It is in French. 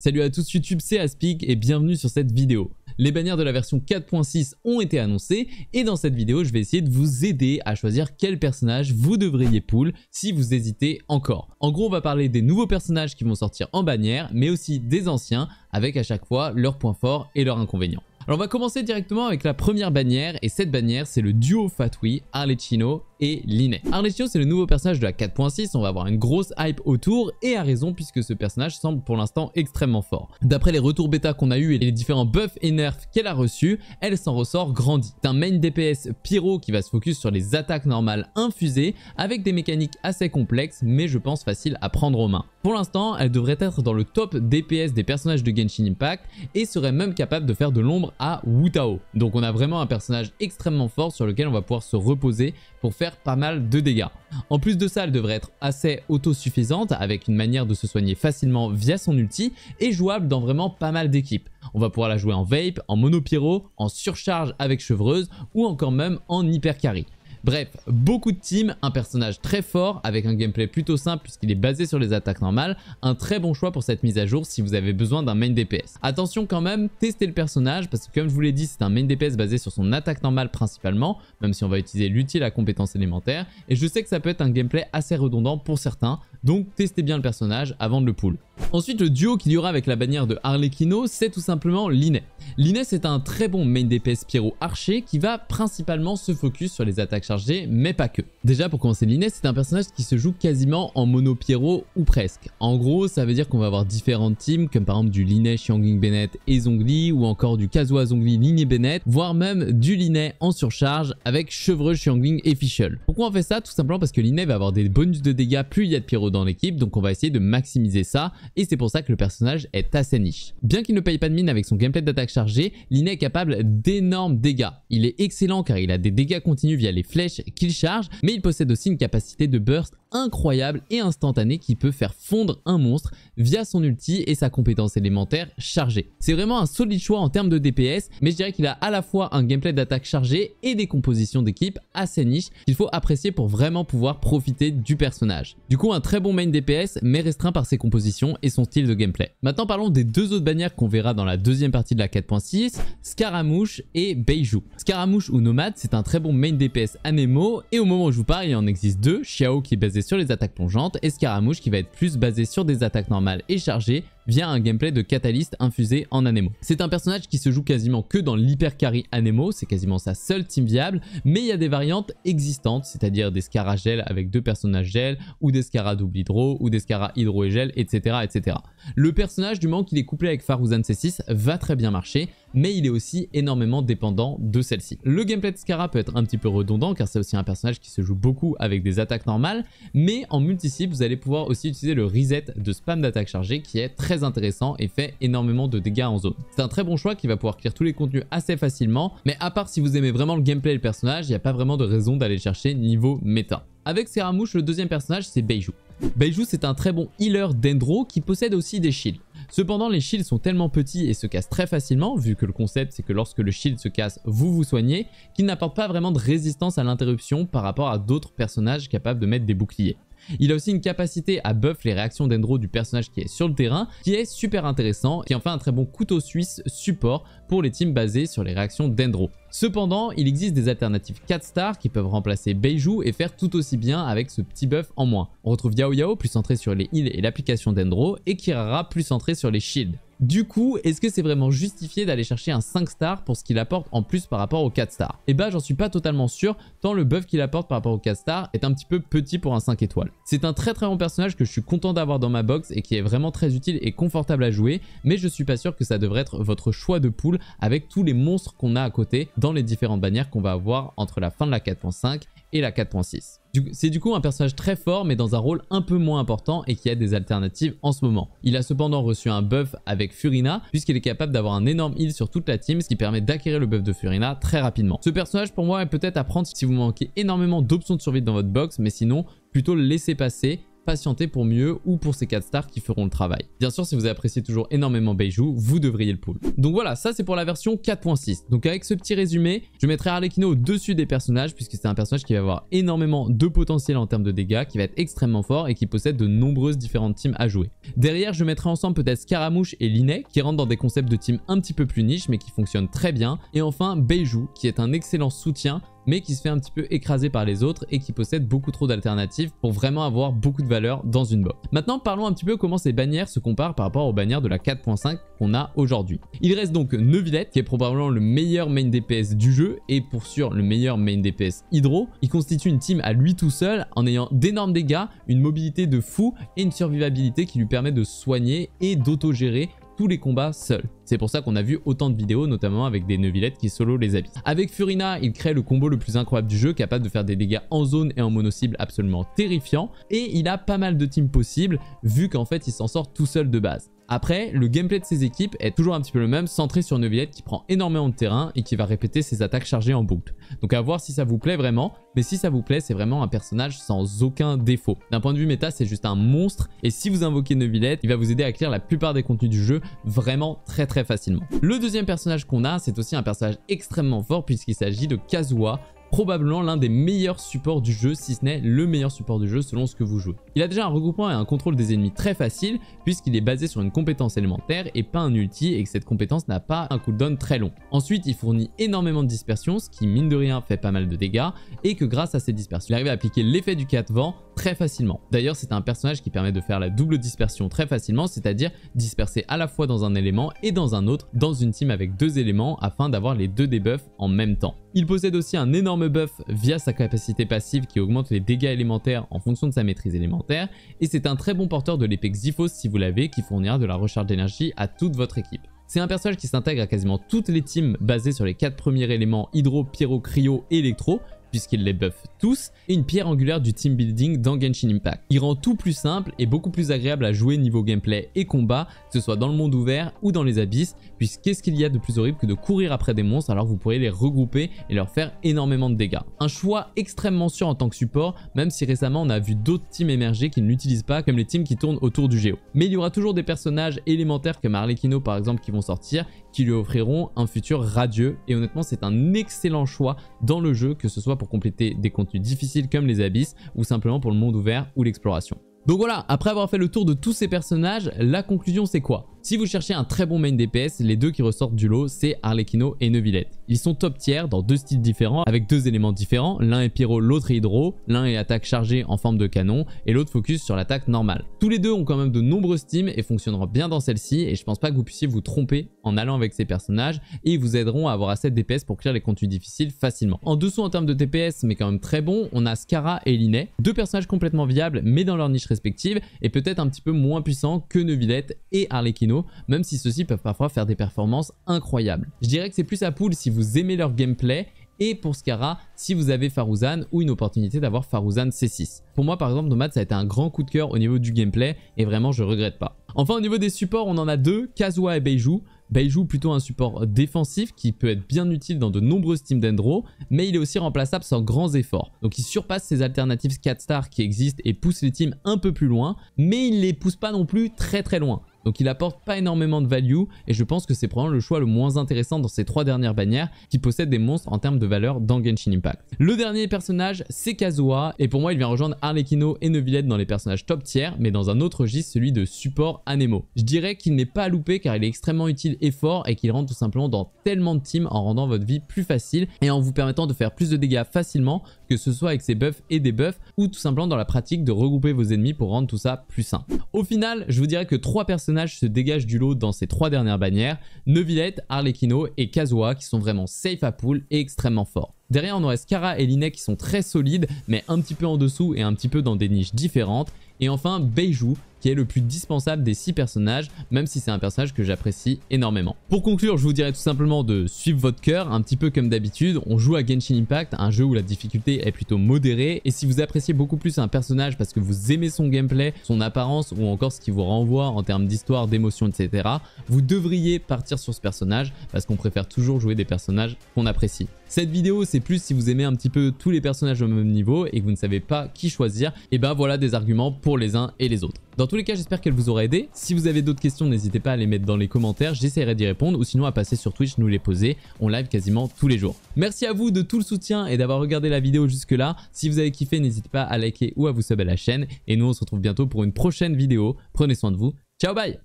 Salut à tous YouTube, c'est Aspic et bienvenue sur cette vidéo. Les bannières de la version 4.6 ont été annoncées et dans cette vidéo, je vais essayer de vous aider à choisir quel personnage vous devriez pull si vous hésitez encore. En gros, on va parler des nouveaux personnages qui vont sortir en bannière, mais aussi des anciens, avec à chaque fois leurs points forts et leurs inconvénients. Alors on va commencer directement avec la première bannière et cette bannière c'est le duo Fatui Arlecchino et Linet. c'est le nouveau personnage de la 4.6, on va avoir une grosse hype autour, et a raison puisque ce personnage semble pour l'instant extrêmement fort. D'après les retours bêta qu'on a eu et les différents buffs et nerfs qu'elle a reçus, elle s'en ressort grandie. C'est un main DPS pyro qui va se focus sur les attaques normales infusées, avec des mécaniques assez complexes, mais je pense faciles à prendre aux mains. Pour l'instant, elle devrait être dans le top DPS des personnages de Genshin Impact, et serait même capable de faire de l'ombre à Wu Tao. Donc on a vraiment un personnage extrêmement fort sur lequel on va pouvoir se reposer pour faire pas mal de dégâts. En plus de ça, elle devrait être assez autosuffisante avec une manière de se soigner facilement via son ulti et jouable dans vraiment pas mal d'équipes. On va pouvoir la jouer en vape, en monopyro, en surcharge avec chevreuse ou encore même en carry. Bref, beaucoup de team, un personnage très fort avec un gameplay plutôt simple puisqu'il est basé sur les attaques normales, un très bon choix pour cette mise à jour si vous avez besoin d'un main DPS. Attention quand même, testez le personnage parce que comme je vous l'ai dit, c'est un main DPS basé sur son attaque normale principalement, même si on va utiliser l'utile à compétences élémentaire, et je sais que ça peut être un gameplay assez redondant pour certains, donc testez bien le personnage avant de le pull. Ensuite, le duo qu'il y aura avec la bannière de Harlequino, c'est tout simplement Linet. Linet, c'est un très bon main DPS Pierrot Archer qui va principalement se focus sur les attaques chargées, mais pas que. Déjà, pour commencer, Linet, c'est un personnage qui se joue quasiment en mono Pierrot ou presque. En gros, ça veut dire qu'on va avoir différentes teams, comme par exemple du Linet Xiangling Bennett et Zongli, ou encore du Kazuha Zongli Liné Bennett, voire même du Linet en surcharge avec Chevreux Xiangling et Fischl. Pourquoi on fait ça Tout simplement parce que Linet va avoir des bonus de dégâts plus il y a de Pyro dans l'équipe, donc on va essayer de maximiser ça, et c'est pour ça que le personnage est assez niche. Bien qu'il ne paye pas de mine avec son gameplay d'attaque chargée, Lina est capable d'énormes dégâts. Il est excellent car il a des dégâts continus via les flèches qu'il charge, mais il possède aussi une capacité de burst incroyable et instantané qui peut faire fondre un monstre via son ulti et sa compétence élémentaire chargée. C'est vraiment un solide choix en termes de DPS, mais je dirais qu'il a à la fois un gameplay d'attaque chargé et des compositions d'équipe assez niche qu'il faut apprécier pour vraiment pouvoir profiter du personnage. Du coup, un très bon main DPS, mais restreint par ses compositions et son style de gameplay. Maintenant, parlons des deux autres bannières qu'on verra dans la deuxième partie de la 4.6, Scaramouche et Beiju. Scaramouche ou Nomade, c'est un très bon main DPS Anemo, et au moment où je vous parle, il en existe deux, Xiao qui est basé sur les attaques plongeantes et Scaramouche qui va être plus basé sur des attaques normales et chargées via un gameplay de Catalyst infusé en Anemo. C'est un personnage qui se joue quasiment que dans l'hypercarry Anemo, c'est quasiment sa seule team viable, mais il y a des variantes existantes, c'est-à-dire des Scara gel avec deux personnages gel, ou des Scara double hydro, ou des Scara hydro et gel, etc. etc. Le personnage, du moment qu'il est couplé avec Faruzan C6, va très bien marcher, mais il est aussi énormément dépendant de celle-ci. Le gameplay de Scara peut être un petit peu redondant, car c'est aussi un personnage qui se joue beaucoup avec des attaques normales, mais en multisip, vous allez pouvoir aussi utiliser le reset de spam d'attaque chargée qui est très intéressant et fait énormément de dégâts en zone. C'est un très bon choix qui va pouvoir clear tous les contenus assez facilement, mais à part si vous aimez vraiment le gameplay et le personnage, il n'y a pas vraiment de raison d'aller chercher niveau méta. Avec Seramouche, le deuxième personnage c'est Beiju. Beiju c'est un très bon healer d'Endro qui possède aussi des shields. Cependant, les shields sont tellement petits et se cassent très facilement, vu que le concept c'est que lorsque le shield se casse, vous vous soignez, qu'il n'apporte pas vraiment de résistance à l'interruption par rapport à d'autres personnages capables de mettre des boucliers. Il a aussi une capacité à buff les réactions d'Endro du personnage qui est sur le terrain, qui est super intéressant, et enfin un très bon couteau suisse support pour les teams basés sur les réactions d'Endro. Cependant, il existe des alternatives 4 stars qui peuvent remplacer Beiju et faire tout aussi bien avec ce petit buff en moins. On retrouve Yao Yao plus centré sur les heals et l'application d'Endro et Kirara plus centré sur les shields. Du coup, est-ce que c'est vraiment justifié d'aller chercher un 5 star pour ce qu'il apporte en plus par rapport aux 4 stars Eh bah j'en suis pas totalement sûr, tant le buff qu'il apporte par rapport aux 4 stars est un petit peu petit pour un 5 étoiles. C'est un très très bon personnage que je suis content d'avoir dans ma box et qui est vraiment très utile et confortable à jouer, mais je suis pas sûr que ça devrait être votre choix de poule avec tous les monstres qu'on a à côté dans les différentes bannières qu'on va avoir entre la fin de la 4.5 et la 4.6. C'est du coup un personnage très fort mais dans un rôle un peu moins important et qui a des alternatives en ce moment. Il a cependant reçu un buff avec Furina puisqu'il est capable d'avoir un énorme heal sur toute la team ce qui permet d'acquérir le buff de Furina très rapidement. Ce personnage pour moi est peut-être à prendre si vous manquez énormément d'options de survie dans votre box mais sinon plutôt le laisser passer patienter pour mieux ou pour ces 4 stars qui feront le travail. Bien sûr, si vous appréciez toujours énormément Beijou, vous devriez le pull. Donc voilà, ça c'est pour la version 4.6. Donc avec ce petit résumé, je mettrai Arlequino au-dessus des personnages puisque c'est un personnage qui va avoir énormément de potentiel en termes de dégâts, qui va être extrêmement fort et qui possède de nombreuses différentes teams à jouer. Derrière, je mettrai ensemble peut-être Scaramouche et Linet qui rentrent dans des concepts de team un petit peu plus niche mais qui fonctionnent très bien. Et enfin, Beijou, qui est un excellent soutien mais qui se fait un petit peu écraser par les autres et qui possède beaucoup trop d'alternatives pour vraiment avoir beaucoup de valeur dans une box. Maintenant, parlons un petit peu comment ces bannières se comparent par rapport aux bannières de la 4.5 qu'on a aujourd'hui. Il reste donc Neuvillette, qui est probablement le meilleur main DPS du jeu et pour sûr le meilleur main DPS hydro. Il constitue une team à lui tout seul en ayant d'énormes dégâts, une mobilité de fou et une survivabilité qui lui permet de soigner et d'autogérer tous les combats seuls. C'est pour ça qu'on a vu autant de vidéos, notamment avec des neuvillettes qui solo les habits. Avec Furina, il crée le combo le plus incroyable du jeu, capable de faire des dégâts en zone et en mono-cible absolument terrifiants, et il a pas mal de teams possibles, vu qu'en fait il s'en sort tout seul de base. Après, le gameplay de ces équipes est toujours un petit peu le même, centré sur Neuvillette qui prend énormément de terrain et qui va répéter ses attaques chargées en boucle. Donc à voir si ça vous plaît vraiment, mais si ça vous plaît, c'est vraiment un personnage sans aucun défaut. D'un point de vue méta, c'est juste un monstre, et si vous invoquez Neuvillette, il va vous aider à clear la plupart des contenus du jeu vraiment très très facilement. Le deuxième personnage qu'on a, c'est aussi un personnage extrêmement fort puisqu'il s'agit de Kazuha, probablement l'un des meilleurs supports du jeu, si ce n'est le meilleur support du jeu selon ce que vous jouez. Il a déjà un regroupement et un contrôle des ennemis très facile, puisqu'il est basé sur une compétence élémentaire et pas un ulti, et que cette compétence n'a pas un cooldown très long. Ensuite, il fournit énormément de dispersion, ce qui mine de rien fait pas mal de dégâts, et que grâce à ces dispersions, il arrive à appliquer l'effet du 4 vent très facilement. D'ailleurs, c'est un personnage qui permet de faire la double dispersion très facilement, c'est-à-dire disperser à la fois dans un élément et dans un autre, dans une team avec deux éléments, afin d'avoir les deux debuffs en même temps. Il possède aussi un énorme buff via sa capacité passive qui augmente les dégâts élémentaires en fonction de sa maîtrise élémentaire, et c'est un très bon porteur de l'épée Xyphos si vous l'avez, qui fournira de la recharge d'énergie à toute votre équipe. C'est un personnage qui s'intègre à quasiment toutes les teams basées sur les quatre premiers éléments hydro, pyro, cryo, électro, puisqu'il les buff tous, et une pierre angulaire du team building dans Genshin Impact. Il rend tout plus simple et beaucoup plus agréable à jouer niveau gameplay et combat, que ce soit dans le monde ouvert ou dans les abysses, Puisqu'est-ce qu'il y a de plus horrible que de courir après des monstres alors vous pourrez les regrouper et leur faire énormément de dégâts. Un choix extrêmement sûr en tant que support, même si récemment on a vu d'autres teams émerger qui ne l'utilisent pas, comme les teams qui tournent autour du Géo. Mais il y aura toujours des personnages élémentaires comme Arlequino par exemple qui vont sortir, qui lui offriront un futur radieux et honnêtement c'est un excellent choix dans le jeu, que ce soit pour compléter des contenus difficiles comme les abysses ou simplement pour le monde ouvert ou l'exploration. Donc voilà, après avoir fait le tour de tous ces personnages, la conclusion c'est quoi si vous cherchez un très bon main DPS, les deux qui ressortent du lot, c'est Arlecchino et Neuvillette. Ils sont top tiers dans deux styles différents, avec deux éléments différents, l'un est pyro, l'autre est hydro, l'un est attaque chargée en forme de canon, et l'autre focus sur l'attaque normale. Tous les deux ont quand même de nombreuses teams et fonctionneront bien dans celle-ci, et je pense pas que vous puissiez vous tromper en allant avec ces personnages, et ils vous aideront à avoir assez de DPS pour clear les contenus difficiles facilement. En dessous en termes de DPS, mais quand même très bon, on a Scara et Linet, deux personnages complètement viables, mais dans leur niche respective, et peut-être un petit peu moins puissants que Neuvillette et Arlecchino même si ceux-ci peuvent parfois faire des performances incroyables. Je dirais que c'est plus à poule si vous aimez leur gameplay et pour Skara si vous avez Faruzan ou une opportunité d'avoir Faruzan C6. Pour moi par exemple Nomad ça a été un grand coup de cœur au niveau du gameplay et vraiment je regrette pas. Enfin au niveau des supports on en a deux, Kazuha et Beiju. Beiju plutôt un support défensif qui peut être bien utile dans de nombreuses teams d'Endro, mais il est aussi remplaçable sans grands efforts. Donc il surpasse ces alternatives 4 stars qui existent et pousse les teams un peu plus loin, mais il les pousse pas non plus très très loin. Donc il apporte pas énormément de value et je pense que c'est probablement le choix le moins intéressant dans ces trois dernières bannières qui possèdent des monstres en termes de valeur dans Genshin Impact. Le dernier personnage c'est Kazuha et pour moi il vient rejoindre Arlequino et Neuvillette dans les personnages top tiers mais dans un autre gis, celui de support Anemo. Je dirais qu'il n'est pas à louper car il est extrêmement utile et fort et qu'il rentre tout simplement dans tellement de teams en rendant votre vie plus facile et en vous permettant de faire plus de dégâts facilement que ce soit avec ses buffs et des buffs, ou tout simplement dans la pratique de regrouper vos ennemis pour rendre tout ça plus sain. Au final, je vous dirais que trois personnages se dégagent du lot dans ces trois dernières bannières, Neuvillette, Arlequino et Kazuha qui sont vraiment safe à pool et extrêmement forts. Derrière, on en reste Kara et Linet qui sont très solides, mais un petit peu en dessous et un petit peu dans des niches différentes. Et enfin, Beiju, qui est le plus dispensable des 6 personnages, même si c'est un personnage que j'apprécie énormément. Pour conclure, je vous dirais tout simplement de suivre votre cœur, un petit peu comme d'habitude, on joue à Genshin Impact, un jeu où la difficulté est plutôt modérée, et si vous appréciez beaucoup plus un personnage parce que vous aimez son gameplay, son apparence ou encore ce qui vous renvoie en termes d'histoire, d'émotion, etc., vous devriez partir sur ce personnage parce qu'on préfère toujours jouer des personnages qu'on apprécie. Cette vidéo, c'est plus si vous aimez un petit peu tous les personnages au même niveau et que vous ne savez pas qui choisir, et ben voilà des arguments pour les uns et les autres. Dans tous les cas, j'espère qu'elle vous aura aidé. Si vous avez d'autres questions, n'hésitez pas à les mettre dans les commentaires, j'essaierai d'y répondre, ou sinon à passer sur Twitch, nous les poser. On live quasiment tous les jours. Merci à vous de tout le soutien et d'avoir regardé la vidéo jusque-là. Si vous avez kiffé, n'hésitez pas à liker ou à vous sub à la chaîne. Et nous, on se retrouve bientôt pour une prochaine vidéo. Prenez soin de vous. Ciao, bye